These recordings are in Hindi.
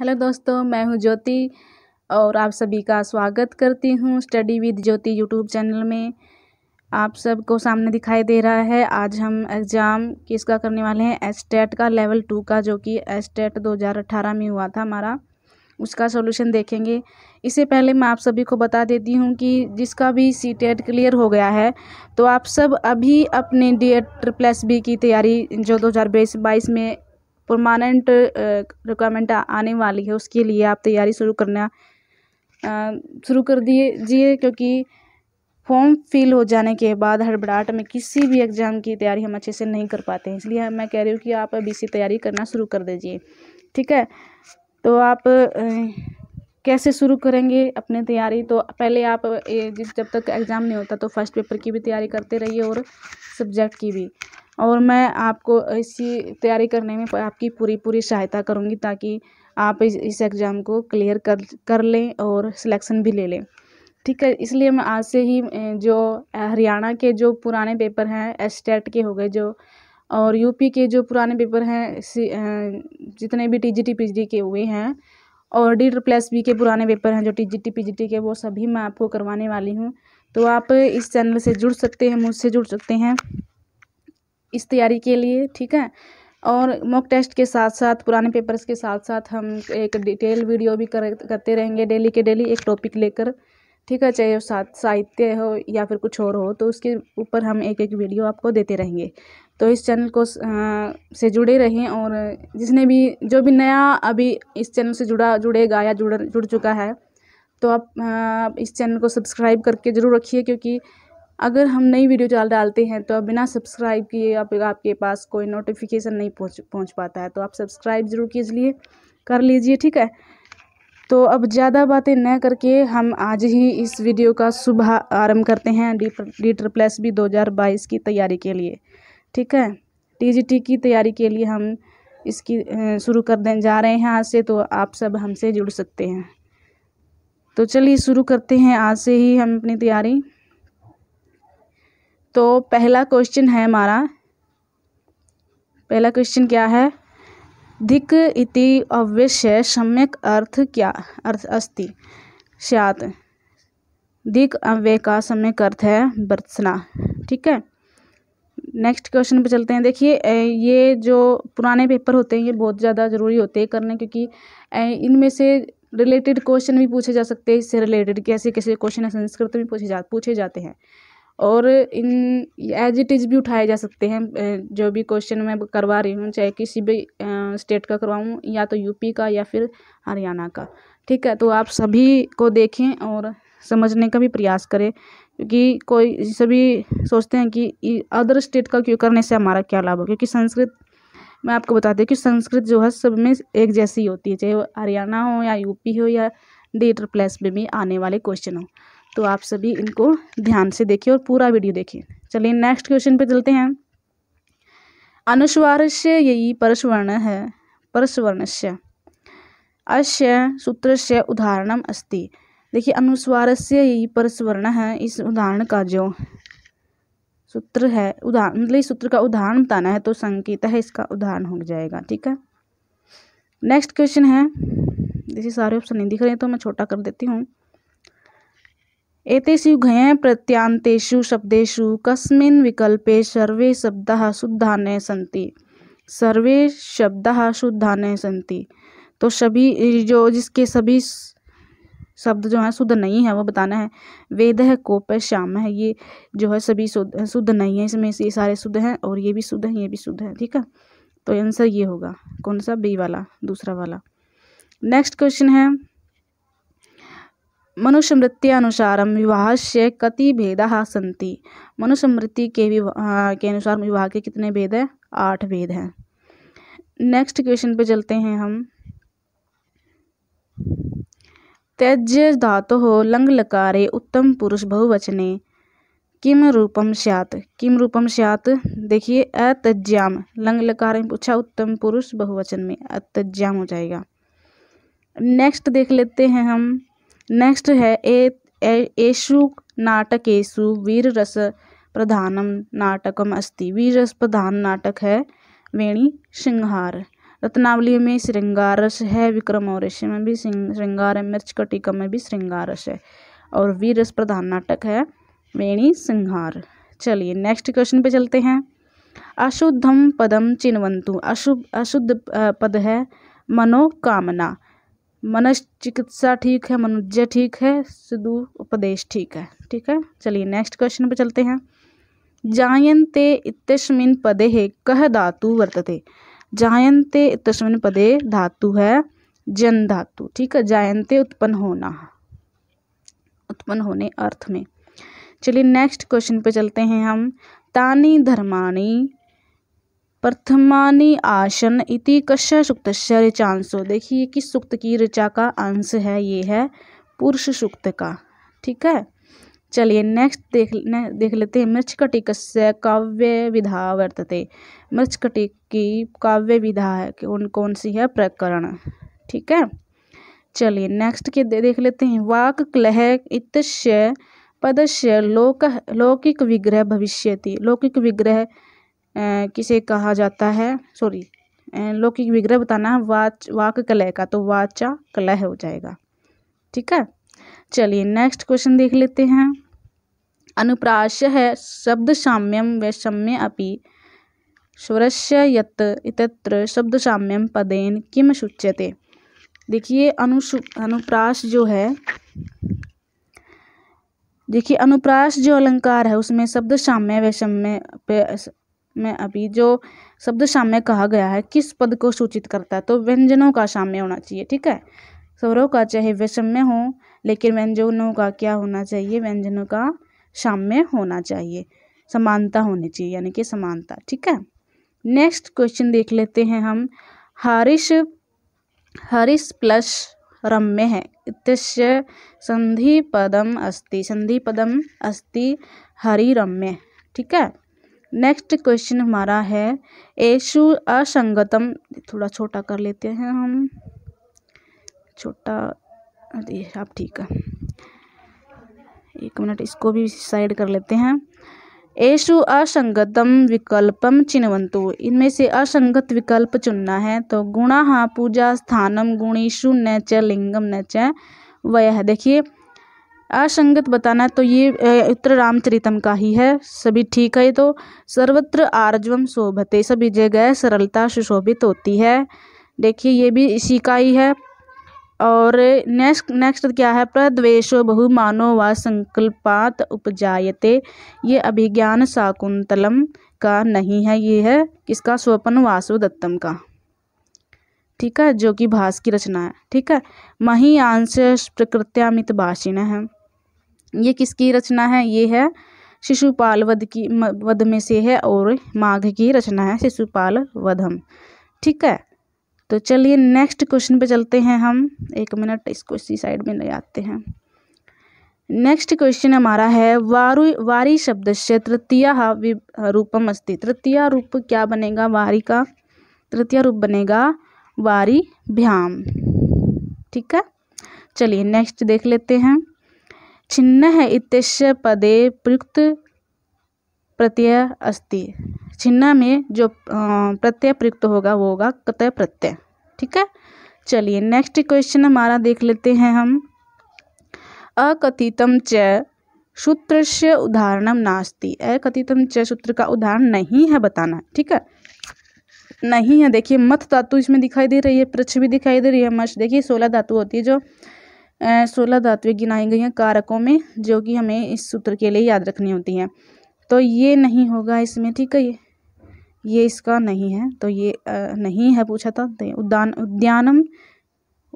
हेलो दोस्तों मैं हूं ज्योति और आप सभी का स्वागत करती हूं study with Jyoti YouTube channel में आप सबको सामने दिखाई दे रहा है आज हम एग्ज़ाम किसका करने वाले हैं एसटेट का लेवल टू का जो कि एसटेट 2018 में हुआ था हमारा उसका सॉल्यूशन देखेंगे इससे पहले मैं आप सभी को बता देती हूँ कि जिसका भी सी क्लियर हो गया है तो आप सब अभी अपने डी एट e ट्रिप्लस बी की तैयारी जो दो हज़ार में परमानेंट रिक्वायरमेंट आने वाली है उसके लिए आप तैयारी शुरू करना शुरू कर दीजिए क्योंकि फॉर्म फिल हो जाने के बाद हड़बड़ाहट में किसी भी एग्ज़ाम की तैयारी हम अच्छे से नहीं कर पाते हैं इसलिए मैं कह रही हूँ कि आप अभी से तैयारी करना शुरू कर दीजिए ठीक है तो आप कैसे शुरू करेंगे अपनी तैयारी तो पहले आप जब तक एग्ज़ाम नहीं होता तो फर्स्ट पेपर की भी तैयारी करते रहिए और सब्जेक्ट की भी और मैं आपको इसी तैयारी करने में आपकी पूरी पूरी सहायता करूँगी ताकि आप इस एग्ज़ाम को क्लियर कर कर लें और सिलेक्शन भी ले लें ठीक है इसलिए मैं आज से ही जो हरियाणा के जो पुराने पेपर हैं एसटेट e के हो गए जो और यूपी के जो पुराने पेपर हैं जितने भी टीजीटी पीजीटी के हुए हैं और डी प्लस बी के पुराने पेपर हैं जो टीजीटी पीजीटी के वो सभी मैं आपको करवाने वाली हूँ तो आप इस चैनल से जुड़ सकते हैं मुझसे जुड़ सकते हैं इस तैयारी के लिए ठीक है और मॉक टेस्ट के साथ साथ पुराने पेपर्स के साथ साथ हम एक डिटेल वीडियो भी कर करते रहेंगे डेली के डेली एक टॉपिक लेकर ठीक है चाहे साथ साहित्य हो या फिर कुछ और हो तो उसके ऊपर हम एक एक वीडियो आपको देते रहेंगे तो इस चैनल को से जुड़े रहें और जिसने भी जो भी नया अभी इस चैनल से जुड़ा जुड़ेगा या जुड़ जुड़ चुका है तो आप इस चैनल को सब्सक्राइब करके ज़रूर रखिए क्योंकि अगर हम नई वीडियो डाल डालते हैं तो बिना सब्सक्राइब किए आप आपके पास कोई नोटिफिकेशन नहीं पहुंच पहुंच पाता है तो आप सब्सक्राइब ज़रूर कीजिए कर लीजिए ठीक है तो अब ज़्यादा बातें न करके हम आज ही इस वीडियो का शुभ आरम्भ करते हैं डी डी प्लस भी दो की तैयारी के लिए ठीक है टी की तैयारी के लिए हम इसकी शुरू कर दें जा रहे हैं आज से तो आप सब हमसे जुड़ सकते हैं तो चलिए शुरू करते हैं आज से ही हम अपनी तैयारी तो पहला क्वेश्चन है हमारा पहला क्वेश्चन क्या है धिक इति अवश्य सम्यक अर्थ क्या अर्थ अस्ति सियात धिक अव्य का सम्यक अर्थ है बरसना ठीक है नेक्स्ट क्वेश्चन पे चलते हैं देखिए ये जो पुराने पेपर होते हैं ये बहुत ज़्यादा ज़रूरी होते हैं करने क्योंकि इनमें से रिलेटेड क्वेश्चन भी पूछे जा सकते हैं इससे रिलेटेड कैसे कैसे क्वेश्चन है संस्कृत में पूछे जा पूछे जाते हैं और इन एज इट इज़ भी उठाए जा सकते हैं जो भी क्वेश्चन मैं करवा रही हूँ चाहे किसी भी स्टेट का करवाऊँ या तो यूपी का या फिर हरियाणा का ठीक है तो आप सभी को देखें और समझने का भी प्रयास करें क्योंकि कोई सभी सोचते हैं कि अदर स्टेट का क्यों करने से हमारा क्या लाभ हो क्योंकि संस्कृत मैं आपको बता दें कि संस्कृत जो है सब में एक जैसी होती है चाहे वो हरियाणा हो या यूपी हो या डी ट्रिप्लेस में भी आने वाले क्वेश्चन हो तो आप सभी इनको ध्यान से देखिए और पूरा वीडियो देखिए चलिए नेक्स्ट क्वेश्चन पे चलते हैं से यही परसवर्ण है से अश्य सूत्र से उदाहरणम अस्ति देखिए से यही परसवर्ण है इस उदाहरण का जो सूत्र है उदाहरण मतलब इस सूत्र का उदाहरण बताना है तो संकेत है इसका उदाहरण हो जाएगा ठीक है नेक्स्ट क्वेश्चन है जैसे सारे ऑप्शन नहीं दिख रहे हैं तो मैं छोटा कर देती हूँ एतेषु घञ् प्रत्यान्तेषु शब्देषु कस्मिन् विकल्पे सर्वे शब्दाः शुद्धानि सन्ति सर्वे शब्दाः शुद्धानि सन्ति तो सभी जो जिसके सभी शब्द जो है शुद्ध नहीं है वो बताना है वेद है कोप है श्याम है ये जो है सभी शुद्ध शुद्ध नहीं है इसमें ये सारे शुद्ध हैं और ये भी शुद्ध हैं ये भी शुद्ध हैं ठीक है तो आंसर ये होगा कौन सा बी वाला दूसरा वाला नेक्स्ट क्वेश्चन है विवाह से कति भेद सन्ति मनुस्मृति के विवाह के अनुसार विवाह के कितने भेद हैं आठ भेद हैं नेक्स्ट क्वेश्चन पे चलते हैं हम त्यज्य हो लंग लकारे उत्तम पुरुष बहुवचने किम रूपम स्यात किम रूपम स्यात देखिए अतज्याम लंग लकार पूछा उत्तम पुरुष बहुवचन में अतज्याम हो जाएगा नेक्स्ट देख लेते हैं हम नेक्स्ट है ए नाटकेशु नाटकेषु प्रधानम नाटकम अस्ति प्रधान नाटक है वेणी वेणीसिंहार रत्नावली में श्रृंगार रस है विक्रम और ऋषि में भी श्रृंगार है कटिका में भी श्रृंगार रस है और वीर रस प्रधान नाटक है वेणी सिंहार चलिए नेक्स्ट क्वेश्चन पे चलते हैं अशुद्धम पदम चिन्वंतु अशुभ अशुद्ध पद है मनोकामना चिकित्सा ठीक है मनुज्य ठीक है सुदु उपदेश ठीक है ठीक है चलिए नेक्स्ट क्वेश्चन पे चलते हैं जायन्ते इतस्मिन पदे कह धातु वर्तते जायन्ते इतस्मिन पदे धातु है जन धातु ठीक है जायन्ते उत्पन्न होना उत्पन्न होने अर्थ में चलिए नेक्स्ट क्वेश्चन पे चलते हैं हम तानी धर्माणी प्रथमानी आसन इति कश्य सूक्तस्य ऋचांशो देखिए किस सूक्त की ऋचा का अंश है ये है पुरुष सूक्त का ठीक है चलिए नेक्स्ट देख ने, देख लेते हैं मृचकटिकस्य काव्य विधा वर्तते कटिक की काव्य विधा है कौन कौन सी है प्रकरण ठीक है चलिए नेक्स्ट के दे, देख लेते हैं वाक क्लह इत्य पदस्य लोक लौकिक विग्रह भविष्यति लौकिक विग्रह किसे कहा जाता है सॉरी लौकिक विग्रह बताना वाच वाक कलह का तो वाचा कलह हो जाएगा ठीक है चलिए नेक्स्ट क्वेश्चन देख लेते हैं अनुप्राश है शब्द साम्यम व सम्य अपि स्वरस्य यत इतत्र शब्द साम्यम पदेन किम सूच्यते देखिए अनुसु अनुप्रास जो है देखिए अनुप्रास जो अलंकार है उसमें शब्द साम्य व सम्य में अभी जो शब्द साम्य कहा गया है किस पद को सूचित करता है तो व्यंजनों का साम्य होना चाहिए ठीक है स्वरों का चाहे वैषम्य हो लेकिन व्यंजनों का क्या होना चाहिए व्यंजनों का साम्य होना चाहिए समानता होनी चाहिए यानी कि समानता ठीक है नेक्स्ट क्वेश्चन देख लेते हैं हम हारिश हरिश प्लस रम्य है इत्य संधि पदम अस्ति संधि पदम अस्ति हरि रम्य ठीक है नेक्स्ट क्वेश्चन हमारा है एशु असंगतम थोड़ा छोटा कर लेते हैं हम छोटा आप ठीक है एक मिनट इसको भी साइड कर लेते हैं एशु असंगतम विकल्पम चिन्हवंतु इनमें से असंगत विकल्प चुनना है तो गुणा हाँ पूजा स्थानम गुणेशु न च लिंगम न च वह देखिए असंगत बताना तो ये उत्तर रामचरितम का ही है सभी ठीक है तो सर्वत्र आर्जवम शोभते सभी जगह सरलता सुशोभित होती है देखिए ये भी इसी का ही है और नेक्स्ट नेक्स्ट क्या है प्रद्वेशो बहुमानो व संकल्पात उपजायते ये अभिज्ञान शाकुंतलम का नहीं है ये है किसका स्वपन वासुदत्तम का ठीक है जो कि भास की रचना है ठीक है मही आंश प्रकृत्यामित भाषिण है ये किसकी रचना है ये है शिशुपाल वध की वध में से है और माघ की रचना है शिशुपाल वधम ठीक है तो चलिए नेक्स्ट क्वेश्चन पे चलते हैं हम एक मिनट इसको इसी साइड में ले आते हैं नेक्स्ट क्वेश्चन हमारा है वारु वारी शब्द से तृतीय रूपम अस्थित तृतीय रूप क्या बनेगा वारी का तृतीय रूप बनेगा वारी भ्याम ठीक है चलिए नेक्स्ट देख लेते हैं छिन्नः इत्यस्य पदे प्रत्यय अस्ति छिन्न में जो प्रत्यय प्रयुक्त होगा वो होगा कतः प्रत्यय ठीक है चलिए नेक्स्ट क्वेश्चन हमारा देख लेते हैं हम अकथितम च सूत्र से उदाहरण नास्ति अकथितम च सूत्र का उदाहरण नहीं है बताना ठीक है नहीं है देखिए मत धातु इसमें दिखाई दे रही है पृथ्वी दिखाई दे रही है मच देखिए सोलह धातु होती है जो सोलह धातुएं गिनाई गई हैं कारकों में जो कि हमें इस सूत्र के लिए याद रखनी होती हैं तो ये नहीं होगा इसमें ठीक है ये ये इसका नहीं है तो ये नहीं है पूछा था तो उद्यान उद्यानम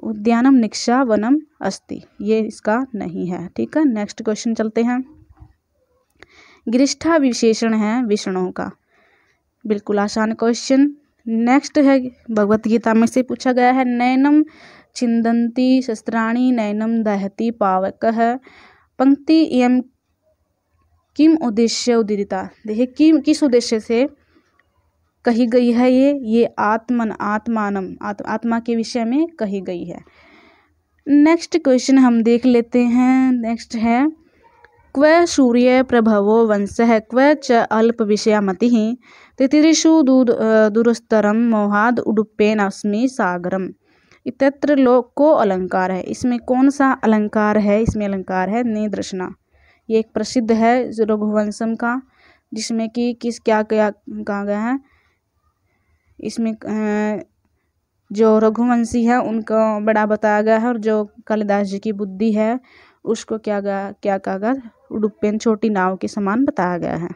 उद्यानम निक्षा वनम अस्ति ये इसका नहीं है ठीक है नेक्स्ट क्वेश्चन चलते हैं गिरिष्ठा विशेषण है विष्णु का बिल्कुल आसान क्वेश्चन नेक्स्ट है भगवत गीता में से पूछा गया है नैनम छिन्दन्ति शस्त्राणी नैनं दहति पावक पंक्ति इं किम उद्देश्य उदीरिता देखिए किम किस उद्देश्य से कही गई है ये ये आत्मन आत्मानम आत, आत्मा के विषय में कही गई है नेक्स्ट क्वेश्चन हम देख लेते हैं नेक्स्ट है क्व सूर्य प्रभवो वंश क्व च अल्प मति तिथिषु दूर दूरस्तरम मोहाद उडुपेन अस्मि सागरम इतत्र लोक को अलंकार है इसमें कौन सा अलंकार है इसमें अलंकार है निदर्शना ये एक प्रसिद्ध है रघुवंशम का जिसमें कि किस क्या क्या कहा गया है इसमें जो रघुवंशी है उनको बड़ा बताया गया है और जो कालिदास जी की बुद्धि है उसको क्या गया क्या कहा गया उडुपेन छोटी नाव के समान बताया गया है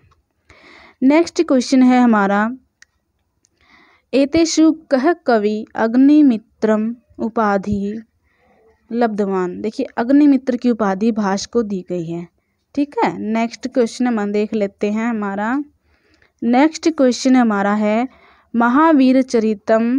नेक्स्ट क्वेश्चन है हमारा एतेषु कह कवि अग्निमित्रम उपाधि लब्धवान देखिए अग्निमित्र की उपाधि भाष को दी गई है ठीक है नेक्स्ट क्वेश्चन हम देख लेते हैं हमारा नेक्स्ट क्वेश्चन हमारा है महावीर चरितम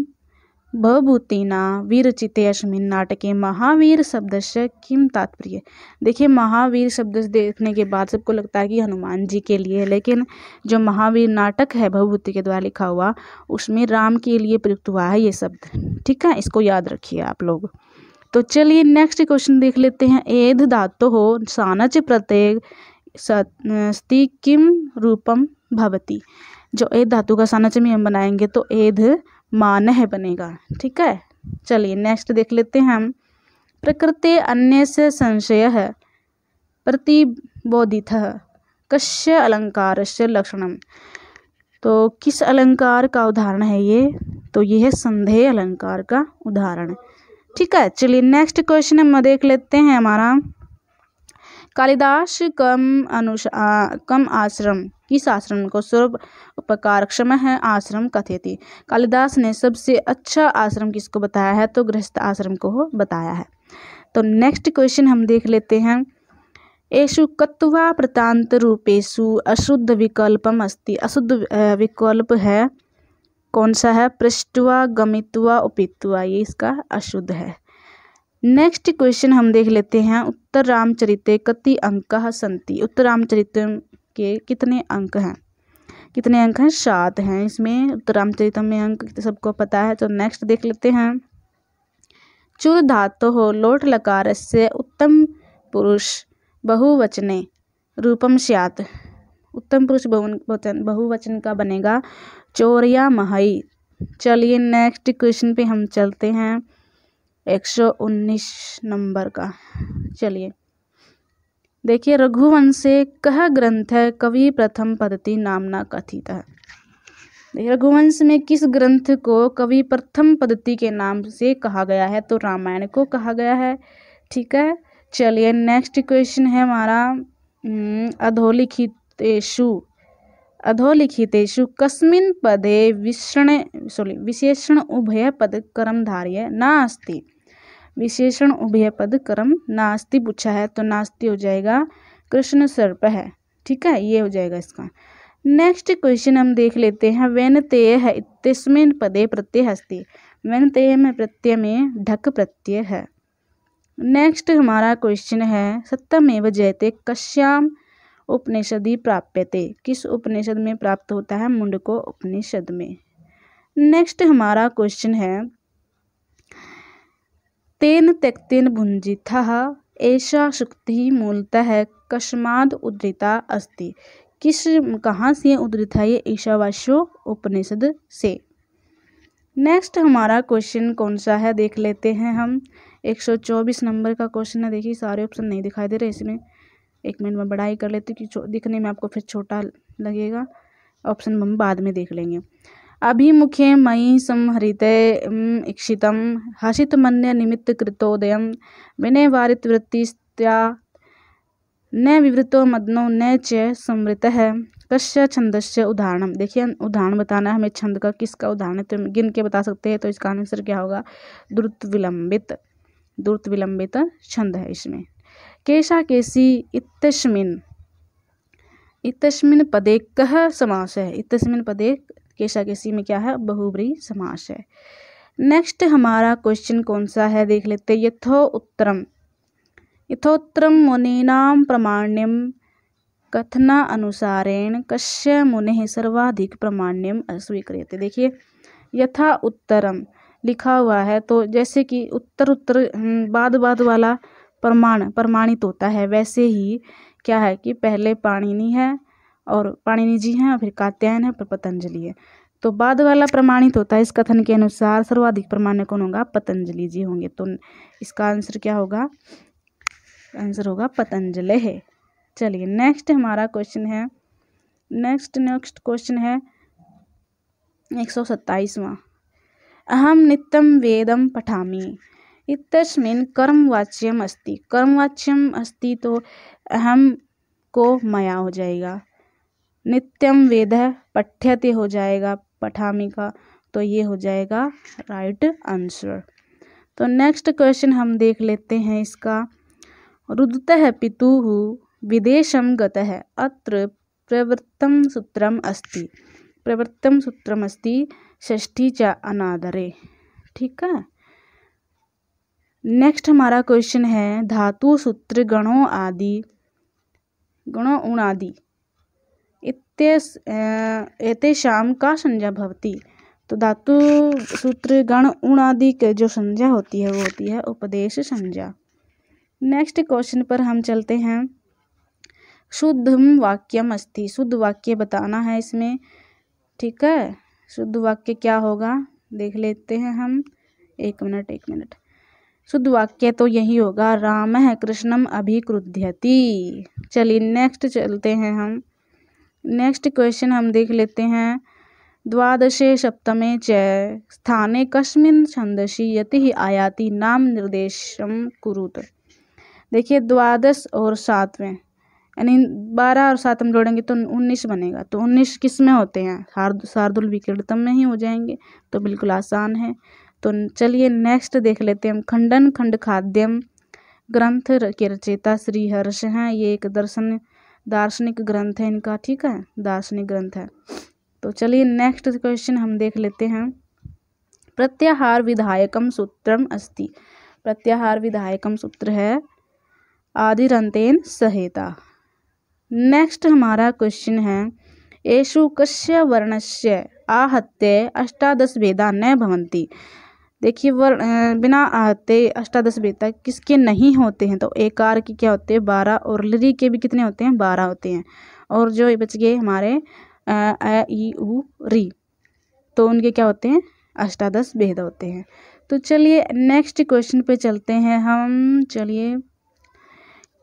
बभूतिना वीरचिते अश्विन नाटके महावीर शब्द से किम तात्पर्य देखिए महावीर शब्द देखने के बाद सबको लगता है कि हनुमान जी के लिए है लेकिन जो महावीर नाटक है भवभूति के द्वारा लिखा हुआ उसमें राम के लिए प्रयुक्त हुआ है ये शब्द ठीक है इसको याद रखिए आप लोग तो चलिए नेक्स्ट क्वेश्चन देख लेते हैं एध धातु हो सानच प्रत्येक सती किम रूपम भवती जो एध धातु का सानच में हम बनाएंगे तो एध मानह बनेगा ठीक है चलिए नेक्स्ट देख लेते हैं हम प्रकृति अन्य से संशय है प्रतिबोधित कश्य अलंकार से लक्षणम तो किस अलंकार का उदाहरण है ये तो ये है संदेह अलंकार का उदाहरण ठीक है चलिए नेक्स्ट क्वेश्चन हम देख लेते हैं हमारा कालिदास कम अनुश कम आश्रम किस आश्रम को स्वरूप उपकार क्षम है आश्रम कथ्यति कालिदास ने सबसे अच्छा आश्रम किसको बताया है तो गृहस्थ आश्रम को बताया है तो नेक्स्ट क्वेश्चन हम देख लेते हैं येषु कत्वा प्रतांत रूपेशु अशुद्ध विकल्पम अस्ति अशुद्ध विकल्प है कौन सा है पृष्ठवा गमित्वा उपित्वा ये इसका अशुद्ध है नेक्स्ट क्वेश्चन हम देख लेते हैं उत्तर रामचरित कति अंक संति उत्तर रामचरित के कितने अंक हैं कितने अंक हैं सात हैं इसमें उत्तर रामचरित में अंक सबको पता है तो नेक्स्ट देख लेते हैं चुर धातु हो लोट लकार से उत्तम पुरुष बहुवचने रूपम स्यात उत्तम पुरुष बहुवचन बहुवचन का बनेगा चोरिया महई चलिए नेक्स्ट क्वेश्चन पे हम चलते हैं एक सौ उन्नीस नंबर का चलिए देखिए रघुवंश कह ग्रंथ है कवि प्रथम पद्धति नामना कथित है रघुवंश में किस ग्रंथ को कवि प्रथम पद्धति के नाम से कहा गया है तो रामायण को कहा गया है ठीक है चलिए नेक्स्ट क्वेश्चन है हमारा हम्म, अधोलिखितेशु अधोलिखितेशु कस्मिन पदे विषण सॉरी विशेषण उभय पद कर्मधार्य नास्ति विशेषण उभय पद क्रम नास्ति पूछा है तो नास्ति हो जाएगा कृष्ण सर्प है ठीक है ये हो जाएगा इसका नेक्स्ट क्वेश्चन हम देख लेते हैं वेन तेय है इतस्मिन पदे प्रत्यय हस्ति वेन तेय में प्रत्यय में ढक प्रत्यय है नेक्स्ट हमारा क्वेश्चन है सत्यमेव जयते कश्याम उपनिषद प्राप्य प्राप्यते किस उपनिषद में प्राप्त होता है मुंडको उपनिषद में नेक्स्ट हमारा क्वेश्चन है तेन त्यक्तेन भुञ्जितः एषा शुक्तिः मूलतः कस्माद् उद्धृता अस्ति किस कहाँ से उद्धृत है ये ईशावास्यो उपनिषद से नेक्स्ट हमारा क्वेश्चन कौन सा है देख लेते हैं हम 124 नंबर का क्वेश्चन है देखिए सारे ऑप्शन नहीं दिखाई दे रहे इसमें एक मिनट में बड़ाई कर लेती कि दिखने में आपको फिर छोटा लगेगा ऑप्शन हम बाद में देख लेंगे अभिमुखे मयि संहृते विनय वारित वृत्ति न विवृतो मदनो न च संवृतः छंद से उदाहरण देखिए उदाहरण बताना हमें छंद का किसका उदाहरण है तो गिन के बता सकते हैं तो इसका आंसर क्या होगा द्रुत विलंबित द्रुत विलंबित छंद है इसमें केशा केसी इतस्मिन इतस्मिन पदे कह समास है इतस्मिन पदे केसी में क्या है बहुब्री समास है नेक्स्ट हमारा क्वेश्चन कौन सा है देख लेते यथो उत्तरम यथोत्तरम मुनीनाम प्रमाण्यम कथना अनुसारेण कश्य मुनि सर्वाधिक प्रमाण्यम अस्वीक्रियते देखिए यथा उत्तरम लिखा हुआ है तो जैसे कि उत्तर उत्तर हम्म, बाद बाद वाला प्रमाण प्रमाणित होता है वैसे ही क्या है कि पहले पाणिनि है और पाणिनि हैं और फिर कात्यायन है फिर पतंजलि है तो बाद वाला प्रमाणित होता है इस कथन के अनुसार सर्वाधिक प्रमाण्य कौन होगा पतंजलि जी होंगे तो इसका आंसर क्या होगा आंसर होगा पतंजलि है चलिए नेक्स्ट हमारा क्वेश्चन है नेक्स्ट नेक्स्ट क्वेश्चन है एक सौ सत्ताईसवां अहम नित्यम वेदम पठामी इतस्मिन कर्मवाच्यम अस्ति कर्मवाच्यम अस्ति तो अहम को माया हो जाएगा नित्यम वेद पठ्यते हो जाएगा पठामी का तो ये हो जाएगा राइट आंसर तो नेक्स्ट क्वेश्चन हम देख लेते हैं इसका रुदत पितु विदेशम है अत्र प्रवृत्तम सूत्रम अस्ति प्रवृत्तम सूत्रम अस्ति षष्ठी च अनादरे ठीक है नेक्स्ट हमारा क्वेश्चन है धातु सूत्र गणों आदि गणों उण आदि एते शाम का संज्ञा भवती तो धातु सूत्र गण उण आदि के जो संज्ञा होती है वो होती है उपदेश संज्ञा नेक्स्ट क्वेश्चन पर हम चलते हैं शुद्धम वाक्यम अस्थि शुद्ध वाक्य बताना है इसमें ठीक है शुद्ध वाक्य क्या होगा देख लेते हैं हम एक मिनट एक मिनट शुद्ध वाक्य तो यही होगा राम कृष्णम अभिक्रुध्यति चलिए नेक्स्ट चलते हैं हम नेक्स्ट क्वेश्चन हम देख लेते हैं द्वादशे सप्तमे च स्थाने छंदसी यति ही आयाति नाम निर्देशम कुरुत देखिए द्वादश और सातवें यानी बारह और सात हम जोड़ेंगे तो उन्नीस बनेगा तो उन्नीस किस में होते हैं शार्द शार्दुल विकीर्तम में ही हो जाएंगे तो बिल्कुल आसान है तो चलिए नेक्स्ट देख लेते हैं हम खंडन खंड खाद्यम ग्रंथ के रचेता श्री हर्ष हैं ये एक दर्शन दार्शनिक ग्रंथ है इनका ठीक है दार्शनिक ग्रंथ है तो चलिए नेक्स्ट क्वेश्चन हम देख लेते हैं प्रत्याहार विधायकम सूत्रम अस्ति प्रत्याहार विधायकम सूत्र है आदिरंतेन सहेता नेक्स्ट हमारा क्वेश्चन है येषु कस्य वर्णस्य आहत्य अष्टादश वेदा न भवन्ति देखिए वर्ण बिना आते अष्टादश बेता किसके नहीं होते हैं तो एकार के क्या होते हैं बारह और लरी के भी कितने होते हैं बारह होते हैं और जो ये बच गए हमारे अ ई उ री तो उनके क्या होते हैं अष्टादश भेद होते हैं तो चलिए नेक्स्ट क्वेश्चन पे चलते हैं हम चलिए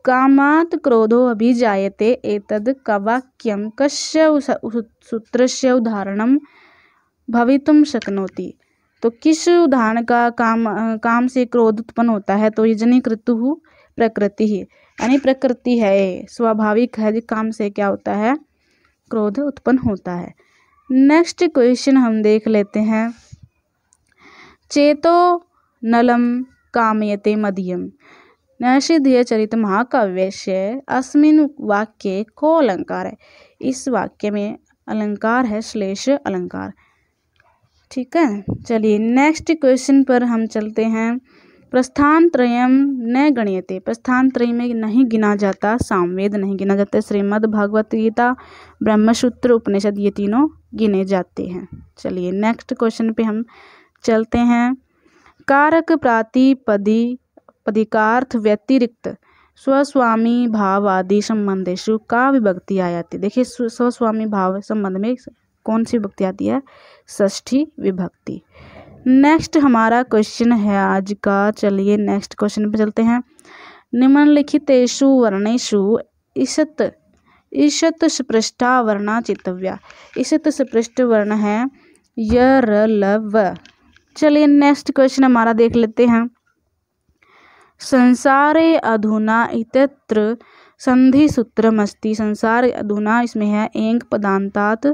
कामात क्रोधो अभी अभिजायते एतद् कवाक्यम कश्य से उदाहरण भवितुम शक्नोति तो किस उदाहरण का काम काम से क्रोध उत्पन्न होता है तो यजनी ऋतु प्रकृति ही यानी प्रकृति है स्वाभाविक है काम से क्या होता है क्रोध उत्पन्न होता है नेक्स्ट क्वेश्चन हम देख लेते हैं चेतो नलम कामयते मदियम नैषधीय चरित से अस्मिन वाक्य को अलंकार है इस वाक्य में अलंकार है श्लेष अलंकार ठीक है चलिए नेक्स्ट क्वेश्चन पर हम चलते हैं प्रस्थान त्रयम न गणियते प्रस्थान त्रय में नहीं गिना जाता सामवेद नहीं गिना जाता श्रीमद् भागवत गीता ब्रह्मसूत्र उपनिषद ये तीनों गिने जाते हैं चलिए नेक्स्ट क्वेश्चन पे हम चलते हैं कारक प्रातिपदी पदिकार्थ व्यतिरिक्त स्वस्वामी भाव आदि संबंधेशु का विभक्ति आयाति देखिए स्वस्वामी भाव संबंध में कौन सी विभक्ति आती है ष्ठी विभक्ति नेक्स्ट हमारा क्वेश्चन है आज का चलिए नेक्स्ट क्वेश्चन पे चलते हैं निम्नलिखितेषु वर्णेषु ईषत ईषत स्पृष्टा वर्णा चितव्या ईषत स्पृष्ट वर्ण है य र ल व चलिए नेक्स्ट क्वेश्चन हमारा देख लेते हैं संसारे अधुना इतत्र संधि सूत्रमस्ति संसार अधुना इसमें है एंग पदांतात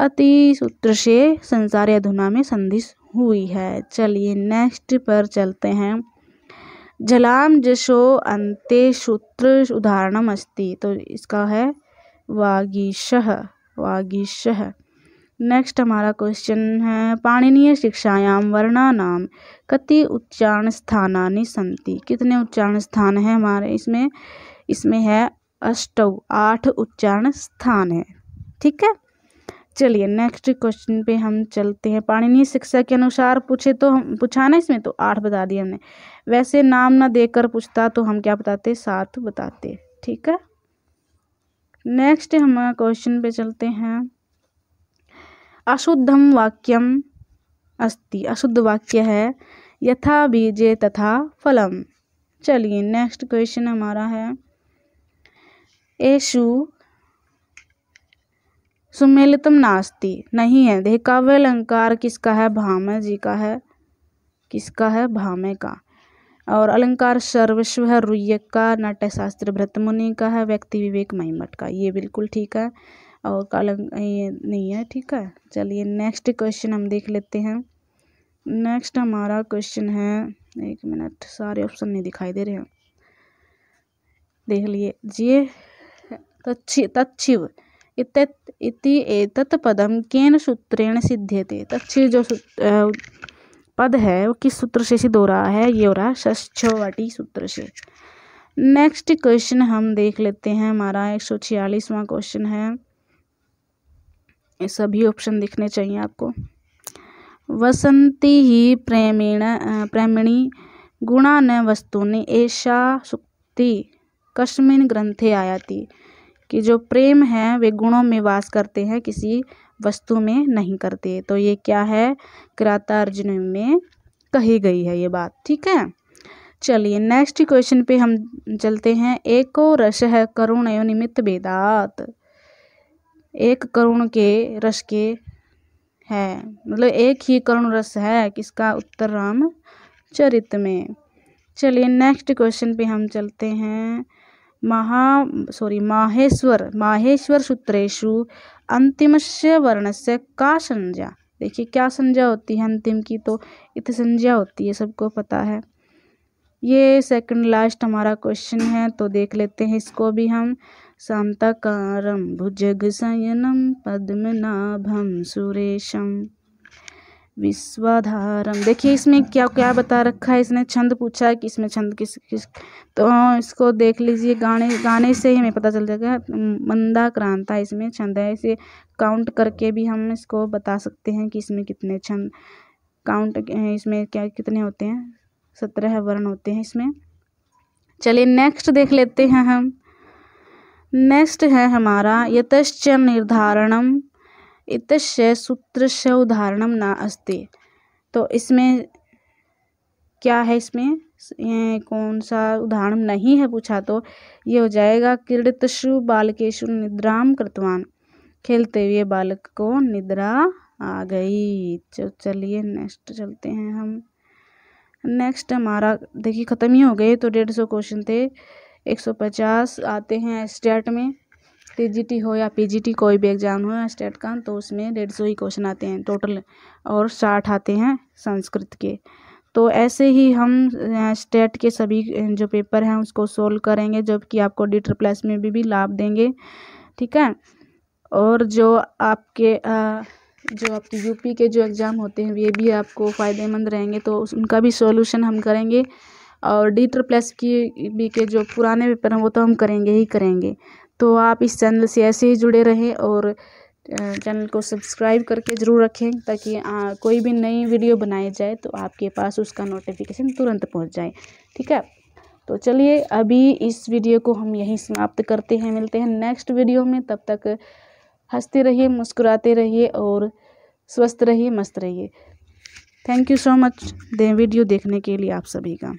अति सूत्र से संसार अधुना में संधिस हुई है चलिए नेक्स्ट पर चलते हैं जलाम जशो अंते सूत्र उदाहरणम अस्ति तो इसका है वागीशह वागीशह नेक्स्ट हमारा क्वेश्चन है पाणनीय शिक्षायाम वर्णानाम कति उच्चारण स्थानानि संति कितने उच्चारण स्थान हैं हमारे इसमें इसमें है अष्टौ आठ उच्चारण स्थान है ठीक है चलिए नेक्स्ट क्वेश्चन पे हम चलते हैं पाणिनी शिक्षा के अनुसार पूछे तो हम पूछा ना इसमें तो आठ बता दिए हमने वैसे नाम ना देकर पूछता तो हम क्या बताते सात बताते ठीक है नेक्स्ट हम क्वेश्चन पे चलते हैं अशुद्धम वाक्यम अस्ति अशुद्ध वाक्य है यथा बीजे तथा फलम चलिए नेक्स्ट क्वेश्चन हमारा है एशु सुमेलितम नास्ती नहीं है देखिए काव्य अलंकार किसका है भामे जी का है किसका है भामे का और अलंकार सर्वस्व है रुयक का नाट्य शास्त्र भ्रतमुनि का है व्यक्ति विवेक महिमठ का ये बिल्कुल ठीक है और अलंक ये नहीं है ठीक है चलिए नेक्स्ट क्वेश्चन हम देख लेते हैं नेक्स्ट हमारा क्वेश्चन है एक मिनट सारे ऑप्शन नहीं दिखाई दे रहे हैं देख लिए ये तच्छिव इत्यत् पदम केन सूत्रेण सिद्ध्यते तक्षी जो पद है वो किस सूत्र से सिद्ध हो रहा है ये हो रहा है षष्ठवाटी सूत्र से नेक्स्ट क्वेश्चन हम देख लेते हैं हमारा एक सौ छियालीसवां क्वेश्चन है सभी ऑप्शन दिखने चाहिए आपको वसंती ही प्रेमेण प्रेमिणी गुणा न वस्तु ने ऐसा सुक्ति कस्मिन् ग्रंथे आयाति कि जो प्रेम है वे गुणों में वास करते हैं किसी वस्तु में नहीं करते तो ये क्या है अर्जुन में कही गई है ये बात ठीक है चलिए नेक्स्ट क्वेश्चन पे हम चलते हैं एको रस है करुण एवं निमित्त वेदात एक करुण के रस के है मतलब एक ही करुण रस है किसका उत्तर राम चरित में चलिए नेक्स्ट क्वेश्चन पे हम चलते हैं महा सॉरी माहेश्वर माहेश्वर सूत्रेशु से वर्ण से का संज्ञा देखिए क्या संज्ञा होती है अंतिम की तो इत संज्ञा होती है सबको पता है ये सेकंड लास्ट हमारा क्वेश्चन है तो देख लेते हैं इसको भी हम शांताकारम भुजग संयनम पद्मनाभम सुरेशम विश्वाधारम देखिए इसमें क्या क्या बता रखा है इसने छंद पूछा है कि इसमें छंद किस किस तो इसको देख लीजिए गाने गाने से ही हमें पता चल जाएगा मंदा क्रांता इसमें छंद है इसे काउंट करके भी हम इसको बता सकते हैं कि इसमें कितने छंद काउंट इसमें क्या कितने होते हैं सत्रह वर्ण होते हैं इसमें चलिए नेक्स्ट देख लेते हैं हम नेक्स्ट है हमारा यतश्च निर्धारणम सूत्र से उदाहरण न अस्ते तो इसमें क्या है इसमें कौन सा उदाहरण नहीं है पूछा तो ये हो जाएगा क्रीडितषु बालकेशु निद्राम कृतवान खेलते हुए बालक को निद्रा आ गई तो चलिए नेक्स्ट चलते हैं हम नेक्स्ट हमारा देखिए ख़त्म ही हो गए तो डेढ़ सौ क्वेश्चन थे एक सौ पचास आते हैं स्टेट में टी हो या पी कोई भी एग्ज़ाम हो या स्टेट का तो उसमें डेढ़ सौ ही क्वेश्चन आते हैं टोटल और साठ आते हैं संस्कृत के तो ऐसे ही हम स्टेट के सभी जो पेपर हैं उसको सोल्व करेंगे जबकि आपको डी ट्रिपल एस में भी, भी लाभ देंगे ठीक है और जो आपके आ, जो आपके यूपी के जो एग्ज़ाम होते हैं ये भी आपको फ़ायदेमंद रहेंगे तो उनका भी सॉल्यूशन हम करेंगे और डी ट्रिपल एस की भी के जो पुराने पेपर हैं वो तो हम करेंगे ही करेंगे तो आप इस चैनल से ऐसे ही जुड़े रहें और चैनल को सब्सक्राइब करके ज़रूर रखें ताकि आ, कोई भी नई वीडियो बनाई जाए तो आपके पास उसका नोटिफिकेशन तुरंत पहुंच जाए ठीक है तो चलिए अभी इस वीडियो को हम यहीं समाप्त करते हैं मिलते हैं नेक्स्ट वीडियो में तब तक हंसते रहिए मुस्कुराते रहिए और स्वस्थ रहिए मस्त रहिए thank you so much the video देखने के लिए आप सभी का